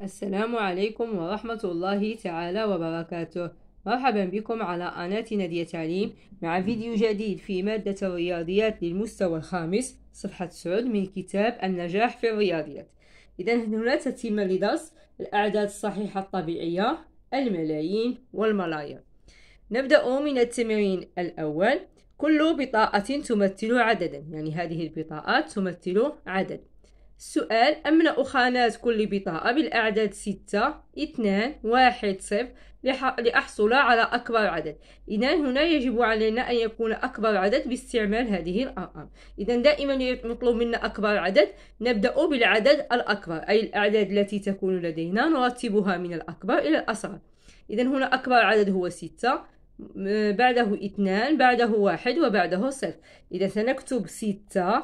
السلام عليكم ورحمة الله تعالى وبركاته مرحبا بكم على قناة نادية تعليم مع فيديو جديد في مادة الرياضيات للمستوى الخامس صفحة سعود من كتاب النجاح في الرياضيات إذا هنا تتم لدرس الأعداد الصحيحة الطبيعية الملايين والملايين نبدأ من التمرين الأول كل بطاقة تمثل عددا يعني هذه البطاقات تمثل عدد السؤال أمن أخانات كل بطاقة بالأعداد ستة اثنان واحد صفر لأحصل على أكبر عدد إذا هنا يجب علينا أن يكون أكبر عدد باستعمال هذه الأرقام إذا دائما يطلب منا أكبر عدد نبدأ بالعدد الأكبر أي الأعداد التي تكون لدينا نرتبها من الأكبر إلى الأصغر إذا هنا أكبر عدد هو ستة بعده اثنان بعده واحد وبعده صفر إذا سنكتب ستة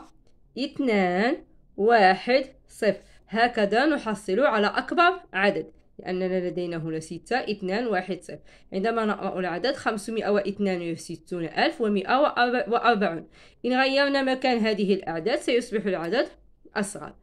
اثنان واحد صفر هكذا نحصل على أكبر عدد لأننا لدينا هنا ستة اثنان واحد صفر عندما نقرأ العدد خمسمائة واثنان وستون ألف ومائة وأربعون إن غيرنا مكان هذه الأعداد سيصبح العدد أصغر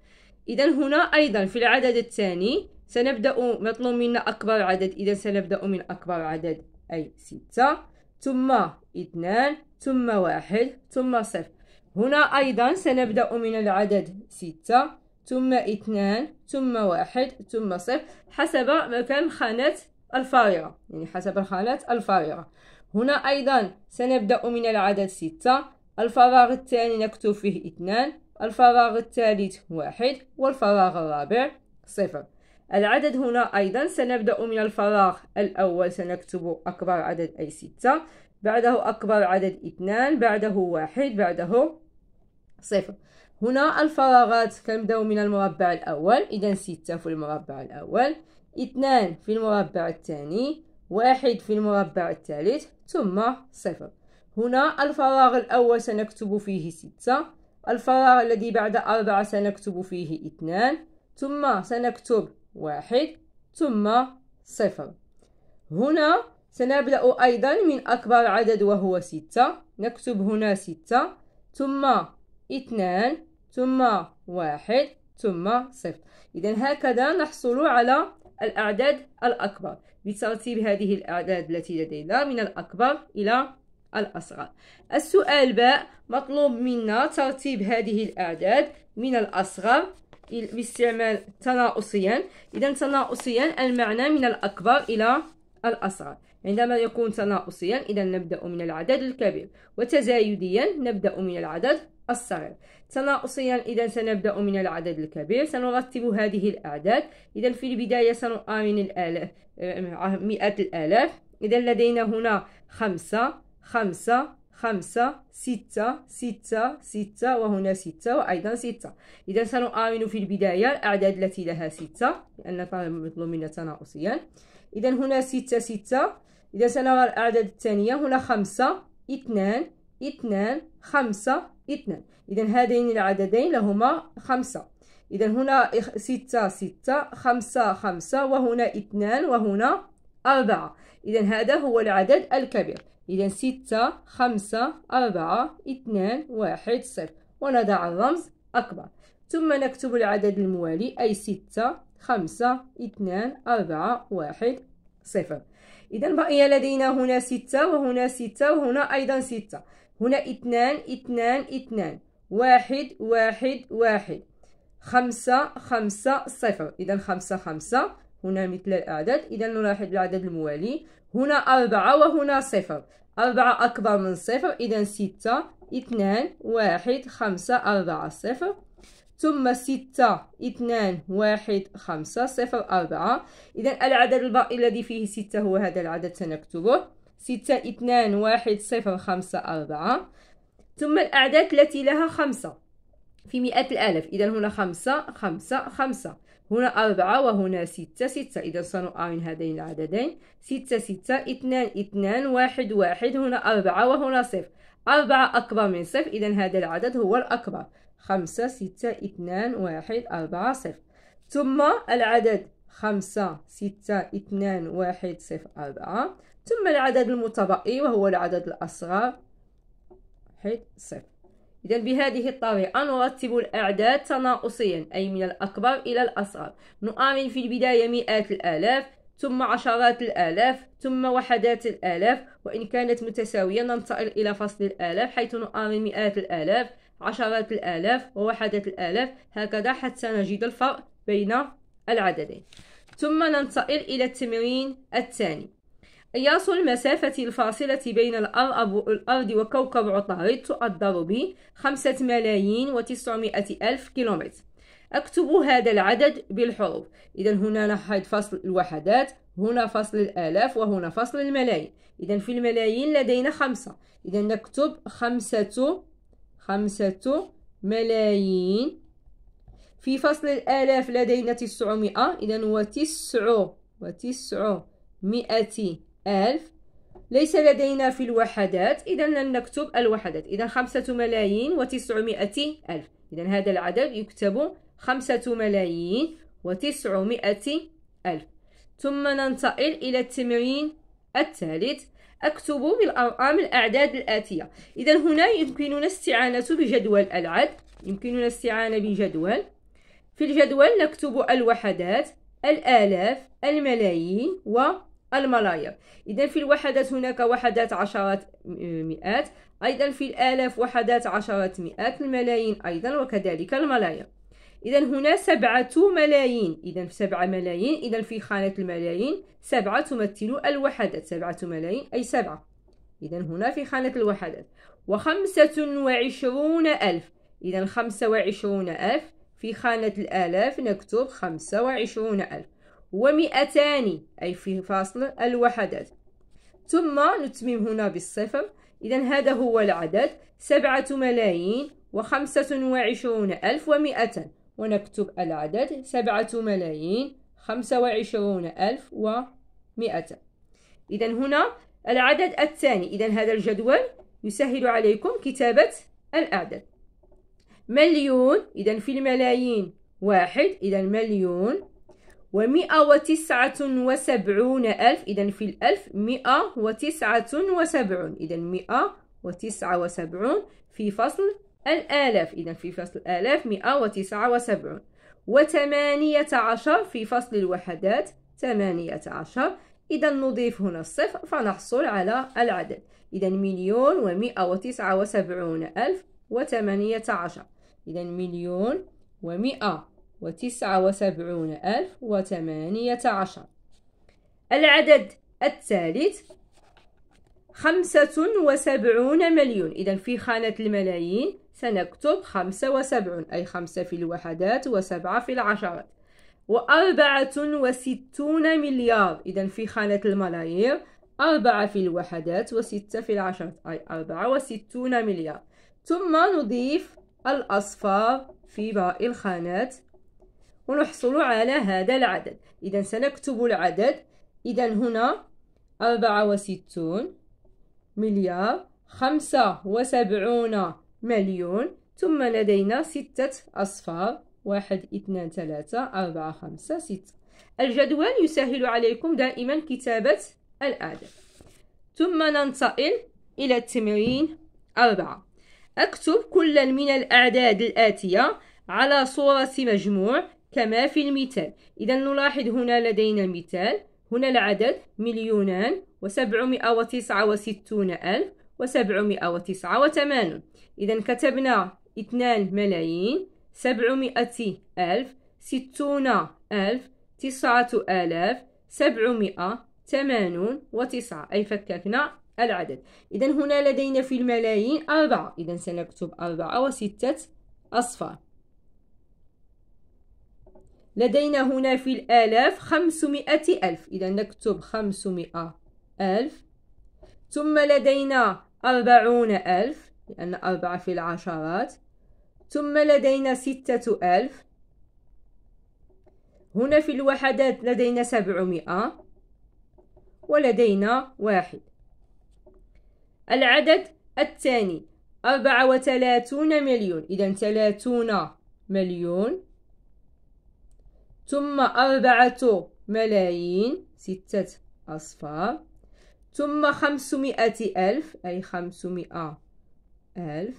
إذا هنا أيضا في العدد الثاني سنبدأ مطلوب منا أكبر عدد إذا سنبدأ من أكبر عدد أي ستة ثم اثنان ثم واحد ثم صفر هنا أيضا سنبدأ من العدد ستة ثم اثنان ثم واحد ثم صفر حسب مكان خانة الفارغة يعني حسب الخانة الفارغة هنا أيضا سنبدأ من العدد ستة الفراغ الثاني نكتب فيه اثنان الفراغ الثالث واحد والفراغ الرابع صفر العدد هنا أيضا سنبدأ من الفراغ الأول سنكتب أكبر عدد أي ستة بعده أكبر عدد اثنان بعده واحد بعده صفر هنا الفراغات كنبداو من المربع الأول إذا ستة في المربع الأول اثنان في المربع الثاني واحد في المربع الثالث ثم صفر هنا الفراغ الأول سنكتب فيه ستة الفراغ الذي بعد أربعة سنكتب فيه اثنان ثم سنكتب واحد ثم صفر هنا سنبدأ أيضا من أكبر عدد وهو ستة نكتب هنا ستة ثم اثنان ثم واحد ثم صفر إذا هكذا نحصل على الأعداد الأكبر بترتيب هذه الأعداد التي لدينا من الأكبر إلى الأصغر السؤال باء مطلوب منا ترتيب هذه الأعداد من الأصغر باستعمال تناقصيا إذا تناقصيا المعنى من الأكبر إلى الأصغر عندما يكون تناقصيا إذا نبدأ من العدد الكبير وتزايديا نبدأ من العدد الصغير تناقصيا إذا سنبدأ من العدد الكبير سنرتب هذه الأعداد إذا في البداية سنؤمن الآلاف آه، مئات الآلاف إذا لدينا هنا خمسة خمسة خمسة ستة ستة ستة وهنا ستة وأيضا ستة إذا سنؤمن في البداية الأعداد التي لها ستة لأن مطلوب منا تناقصيا إذا هنا ستة ستة إذا سنرى الأعداد الثانية هنا خمسة اثنان اثنان خمسة اثنان إذا هذين العددين لهما خمسة إذا هنا ستة ستة خمسة خمسة وهنا اثنان وهنا أربعة إذا هذا هو العدد الكبير إذا ستة خمسة أربعة اثنان واحد صفر ونضع الرمز أكبر ثم نكتب العدد الموالي أي ستة خمسة اثنان أربعة واحد صفر إذا بقي لدينا هنا ستة وهنا ستة وهنا أيضا ستة هنا اثنان اثنان اثنان واحد واحد واحد خمسة خمسة صفر إذا خمسة خمسة هنا مثل الأعداد إذا نلاحظ العدد الموالي هنا أربعة وهنا صفر أربعة أكبر من صفر إذا ستة اثنان واحد خمسة أربعة صفر ثم ستة اثنان واحد خمسة صفر أربعة إذا العدد الباقي الذي فيه ستة هو هذا العدد سنكتبه ستة اثنان واحد صفر خمسة أربعة ثم الأعداد التي لها خمسة في مئات الآلاف إذا هنا خمسة خمسة خمسة هنا أربعة وهنا ستة ستة إذا سنقارن هذين العددين ستة ستة اثنان اثنان واحد واحد هنا أربعة وهنا صفر أربعة أكبر من صفر إذا هذا العدد هو الأكبر خمسة ستة اثنان واحد أربعة صفر ثم العدد خمسة ستة اثنان واحد صفر أربعة ثم العدد المتبقي وهو العدد الأصغر حيث صفر إذا بهذه الطريقة نرتب الأعداد تناقصيا أي من الأكبر إلى الأصغر نؤمن في البداية مئات الآلاف ثم عشرات الآلاف ثم وحدات الآلاف وإن كانت متساوية ننتقل إلى فصل الآلاف حيث نؤمن مئات الآلاف عشرات الآلاف ووحدات الآلاف هكذا حتى نجد الفرق بين العددين ثم ننتقل إلى التمرين الثاني قياس المسافة الفاصلة بين الأرض وكوكب عطارد تؤدر ب 5 ملايين و 900 ألف كيلومتر أكتب هذا العدد بالحروف إذا هنا نحيد فصل الوحدات هنا فصل الآلاف وهنا فصل الملايين إذا في الملايين لدينا خمسة إذا نكتب خمسة خمسة ملايين في فصل الآلاف لدينا تسعمائة إذا وتسع وتسعمائة ألف ليس لدينا في الوحدات إذا لن نكتب الوحدات إذا خمسة ملايين وتسعمائة ألف إذا هذا العدد يكتب خمسة ملايين وتسعمائة ألف ثم ننتقل إلى التمرين الثالث أكتب بالأرقام الأعداد الآتية إذا هنا يمكننا استعانة بجدول العد يمكننا استعانة بجدول في الجدول نكتب الوحدات الآلاف الملايين و الملايير إذا في الوحدات هناك وحدات عشرات مئات أيضا في الآلاف وحدات عشرات مئات الملايين أيضا وكذلك الملايير إذا هنا سبعة ملايين إذا في سبعة ملايين إذا في خانة الملايين سبعة تمثل الوحدات سبعة ملايين أي سبعة إذا هنا في خانة الوحدات وخمسة وعشرون ألف إذا خمسة وعشرون ألف في خانة الآلاف نكتب خمسة وعشرون ألف ومئتان أي في فاصل الوحدات ثم نتمم هنا بالصفر إذا هذا هو العدد سبعة ملايين وخمسة وعشرون ألف ومئة ونكتب العدد سبعة ملايين خمسة وعشرون ألف ومئة إذا هنا العدد الثاني إذا هذا الجدول يسهل عليكم كتابة الأعداد مليون إذا في الملايين واحد إذا مليون ومئة وتسعة وسبعون ألف إذا في الألف مئة وتسعة وسبعون إذا مئة وتسعة وسبعون في فصل الآلاف إذا في فصل الآلاف مئة وتسعة وسبعون وثمانية عشر في فصل الوحدات ثمانية عشر إذا نضيف هنا الصفر فنحصل على العدد إذا مليون ومئة وتسعة وسبعون ألف وثمانية عشر إذا مليون ومئة وتسعة وسبعون ألف وثمانية عشر العدد الثالث خمسة وسبعون مليون إذا في خانة الملايين سنكتب خمسة وسبعون أي خمسة في الوحدات وسبعة في العشرات وأربعة وستون مليار إذا في خانة الملايير أربعة في الوحدات وستة في العشرات أي أربعة وستون مليار ثم نضيف الأصفار في باقي الخانات ونحصل على هذا العدد إذا سنكتب العدد إذا هنا أربعة وستون مليار خمسة وسبعون مليون ثم لدينا ستة أصفار واحد اثنان ثلاثة أربعة خمسة ستة الجدول يسهل عليكم دائما كتابة الأعداد ثم ننتقل إلى التمرين أربعة أكتب كل من الأعداد الآتية على صورة مجموع كما في المثال إذا نلاحظ هنا لدينا مثال هنا العدد مليونان وسبعمائة وتسعة وستون ألف وسبعمائة وتسعة وثمانون إذا كتبنا اثنان ملايين سبعمائة ألف ستون ألف تسعة آلاف سبعمائة ثمانون وتسعة أي فككنا العدد إذا هنا لدينا في الملايين أربعة إذا سنكتب أربعة وستة أصفار لدينا هنا في الآلاف خمسمائة ألف إذا نكتب خمسمائة ألف ثم لدينا أربعون ألف لأن أربعة في العشرات ثم لدينا ستة ألف هنا في الوحدات لدينا سبعمائة ولدينا واحد العدد الثاني أربعة وثلاثون مليون إذا ثلاثون مليون ثم أربعة ملايين ستة أصفار ثم خمسمائة ألف أي خمسمائة ألف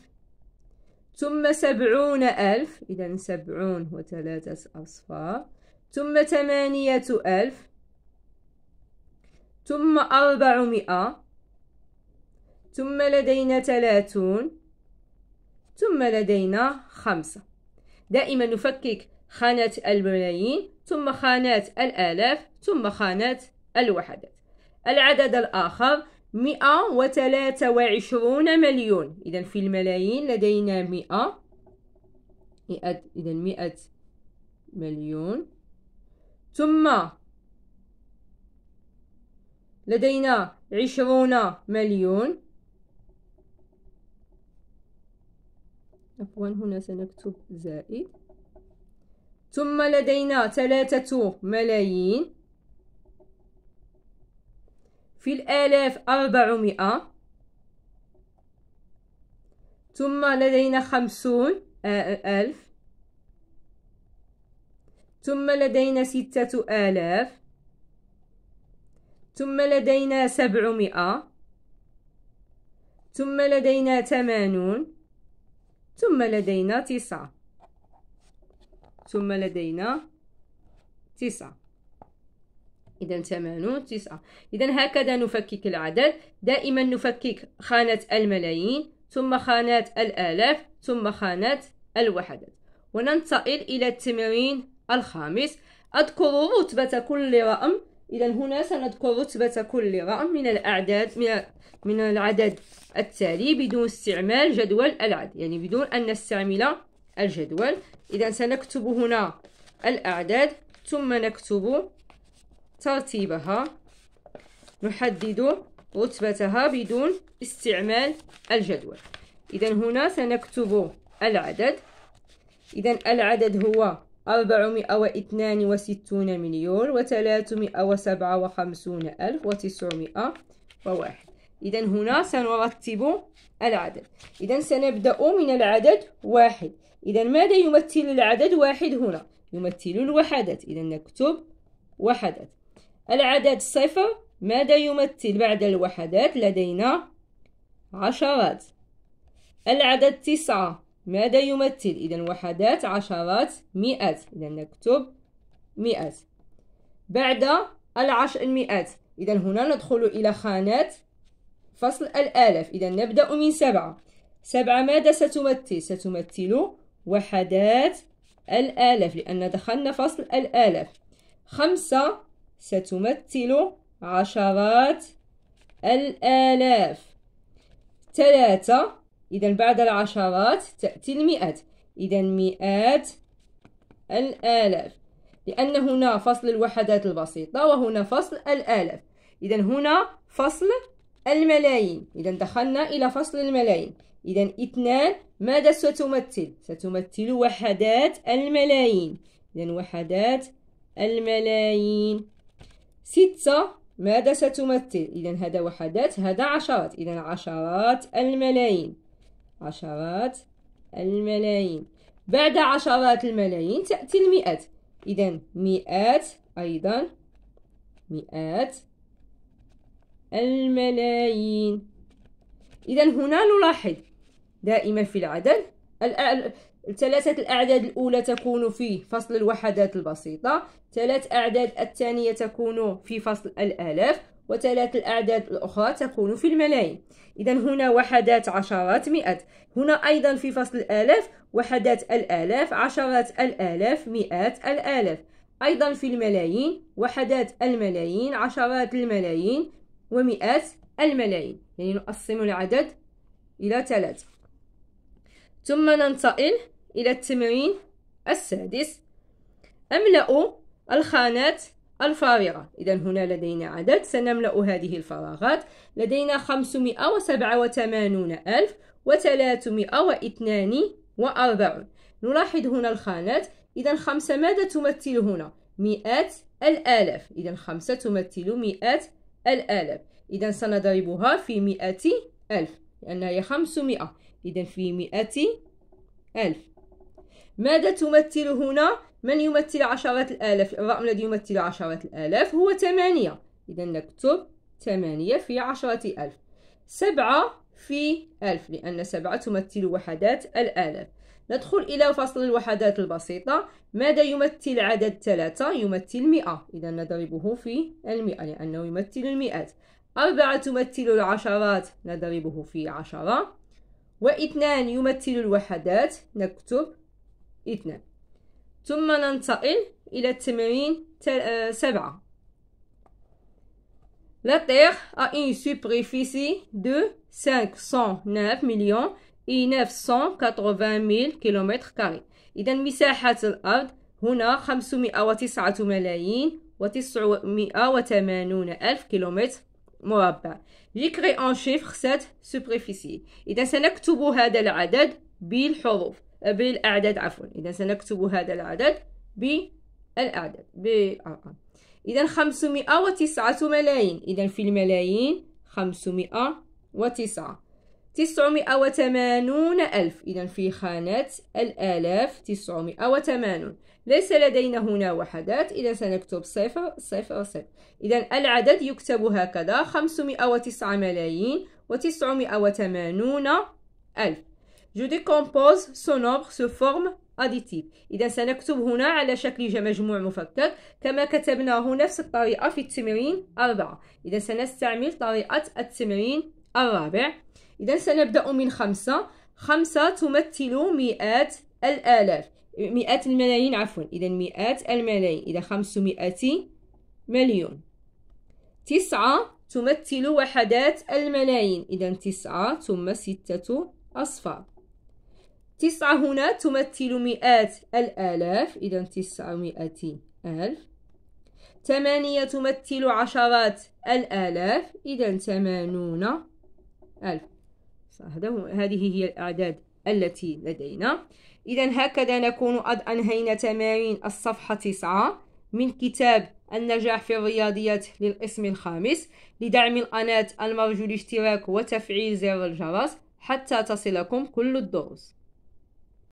ثم سبعون ألف إذا سبعون وثلاثة أصفار ثم ثمانية ألف ثم أربعمائة ثم لدينا ثلاثون ثم لدينا خمسة دائما نفكك خانات الملايين ثم خانات الآلاف ثم خانات الوحدات العدد الآخر 123 مليون إذا في الملايين لدينا 100 مئة إذا 100 مليون ثم لدينا عشرون مليون عفوا هنا سنكتب زائد ثم لدينا ثلاثة ملايين في الآلاف أربعمائة ثم لدينا خمسون آه، آه، ألف ثم لدينا ستة آلاف ثم لدينا سبعمائة ثم لدينا ثمانون ثم لدينا تسعة ثم لدينا تسعة إذا ثمان تسعة إذا هكذا نفكك العدد دائما نفكك خانة الملايين ثم خانة الآلاف ثم خانة الوحدات وننتقل إلى التمرين الخامس أذكر رتبة كل رقم إذا هنا سنذكر رتبة كل رقم من الأعداد من من العدد التالي بدون استعمال جدول العد يعني بدون أن نستعمل الجدول إذا سنكتب هنا الأعداد ثم نكتب ترتيبها نحدد رتبتها بدون استعمال الجدول إذا هنا سنكتب العدد إذا العدد هو 462 مليون و357 ألف وتسعمائة وواحد إذا هنا سنرتب العدد إذا سنبدأ من العدد واحد إذا ماذا يمثل العدد واحد هنا يمثل الوحدات إذا نكتب وحدات العدد صفر ماذا يمثل بعد الوحدات لدينا عشرات العدد تسعة ماذا يمثل إذا وحدات عشرات مئات إذا نكتب مئات بعد العشر المئات إذا هنا ندخل إلى خانات فصل الآلاف إذا نبدأ من سبعة سبعة ماذا ستمثل؟ ستمثل وحدات الآلاف لأن دخلنا فصل الآلاف خمسة ستمثل عشرات الآلاف ثلاثة إذا بعد العشرات تأتي المئات إذا مئات الآلاف لأن هنا فصل الوحدات البسيطة وهنا فصل الآلاف إذا هنا فصل الملايين إذا دخلنا إلى فصل الملايين إذا اثنان ماذا ستمثل؟ ستمثل وحدات الملايين إذا وحدات الملايين ستة ماذا ستمثل؟ إذا هذا وحدات هذا عشرات إذا عشرات الملايين عشرات الملايين بعد عشرات الملايين تأتي المئات إذا مئات أيضا مئات الملايين إذا هنا نلاحظ دائما في العدد الثلاثة الأعداد الأولى تكون في فصل الوحدات البسيطة ثلاث أعداد الثانية تكون في فصل الآلاف وثلاث الأعداد الأخرى تكون في الملايين إذا هنا وحدات عشرات مئات هنا أيضا في فصل الآلاف وحدات الآلاف عشرات الآلاف مئات الآلاف أيضا في الملايين وحدات الملايين عشرات الملايين ومئات الملايين يعني نقسم العدد إلى ثلاثة ثم ننتقل إلى التمرين السادس أملأ الخانات الفارغة إذا هنا لدينا عدد سنملأ هذه الفراغات لدينا 587 ألف وأربعون نلاحظ هنا الخانات إذا خمسة ماذا تمثل هنا مئات الآلاف إذا خمسة تمثل مئات الآلاف إذا سنضربها في مئة ألف لأنها هي خمسمائة إذا في مئة ألف ماذا تمثل هنا؟ من يمثل عشرة الآلاف؟ الرقم الذي يمثل عشرة الآلاف هو ثمانية إذا نكتب ثمانية في عشرة ألف سبعة في ألف لأن سبعة تمثل وحدات الآلاف ندخل إلى فصل الوحدات البسيطة ماذا يمثل عدد ثلاثة؟ يمثل مئة إذا نضربه في المئة لأنه يمثل المئات أربعة تمثل العشرات نضربه في عشرة واثنان يمثل الوحدات نكتب اثنان ثم ننتقل إلى التمرين آه، سبعة La Terre a une superficie de 509 مليون et 980 000 كيلومتر كاري إذا مساحة الأرض هنا 509 ملايين و980 ألف كيلومتر مربع يكري ان شيفر سات سوبريفيسي اذا سنكتب هذا العدد بالحروف بالاعداد عفوا اذا سنكتب هذا العدد بالاعداد بالارقام آه، آه. اذا 509 ملايين اذا في الملايين 509 980 ألف إذا في خانة الآلاف 980 ليس لدينا هنا وحدات إذا سنكتب صفر صفر صفر إذا العدد يكتب هكذا 509 ملايين و 980 ألف جو ديكومبوز سو نومبر سو فورم اديتيف اذا سنكتب هنا على شكل مجموع مفكك كما كتبناه نفس الطريقه في التمرين أربعة اذا سنستعمل طريقه التمرين الرابع إذا سنبدأ من خمسة خمسة تمثل مئات الآلاف مئات الملايين عفوا إذا مئات الملايين إذا خمسمائة مليون تسعة تمثل وحدات الملايين إذا تسعة ثم ستة أصفار تسعة هنا تمثل مئات الآلاف إذا تسعمائة ألف ثمانية تمثل عشرات الآلاف إذا ثمانون ألف هذه هي الأعداد التي لدينا إذا هكذا نكون قد أنهينا تمارين الصفحة 9 من كتاب النجاح في الرياضيات للقسم الخامس لدعم القناة المرجو الاشتراك وتفعيل زر الجرس حتى تصلكم كل الدروس